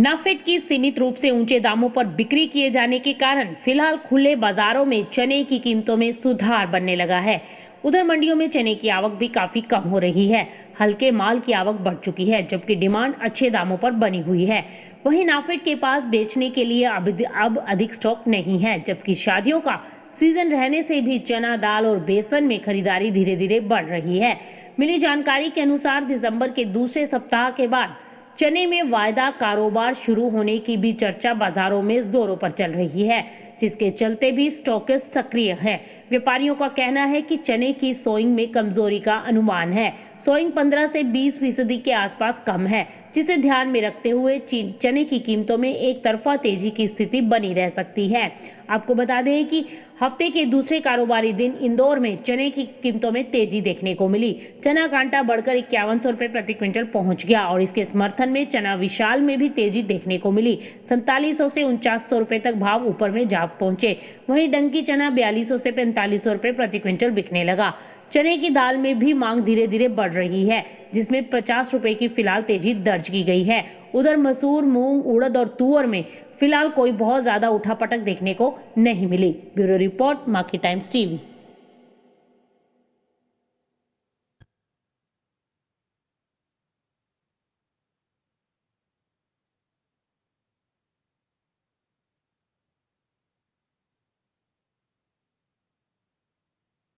नाफेड की सीमित रूप से ऊंचे दामों पर बिक्री किए जाने के कारण फिलहाल खुले बाजारों में चने की कीमतों में सुधार बनने लगा है उधर मंडियों में चने की आवक भी काफी कम हो रही है हल्के माल की आवक बढ़ चुकी है जबकि डिमांड अच्छे दामों पर बनी हुई है वहीं नाफेड के पास बेचने के लिए अब अब अधिक स्टॉक नहीं है जबकि शादियों का सीजन रहने से भी चना दाल और बेसन में खरीदारी धीरे धीरे बढ़ रही है मिली जानकारी के अनुसार दिसंबर के दूसरे सप्ताह के बाद चने में वायदा कारोबार शुरू होने की भी चर्चा बाजारों में जोरों पर चल रही है जिसके चलते भी स्टॉक सक्रिय है व्यापारियों का कहना है कि चने की सोइंग में कमजोरी का अनुमान है सोइंग 15 से 20 फीसदी के आसपास कम है जिसे ध्यान में रखते हुए चने की कीमतों में एक तरफा तेजी की स्थिति बनी रह सकती है आपको बता दें कि हफ्ते के दूसरे कारोबारी दिन इंदौर में चने की कीमतों में तेजी देखने को मिली चना कांटा बढ़कर इक्यावन सौ प्रति क्विंटल पहुंच गया और इसके समर्थन समर्थन में चना विशाल में भी तेजी देखने को मिली सैतालीस से उनचास सौ रुपए तक भाव ऊपर में जा पहुंचे वहीं डंकी चना बयालीस से पैंतालीस रुपए प्रति क्विंटल बिकने लगा चने की दाल में भी मांग धीरे धीरे बढ़ रही है जिसमें पचास रुपए की फिलहाल तेजी दर्ज की गई है उधर मसूर मूंग उड़द और तुअर में फिलहाल कोई बहुत ज्यादा उठापटक देखने को नहीं मिली bureau report Market Times TV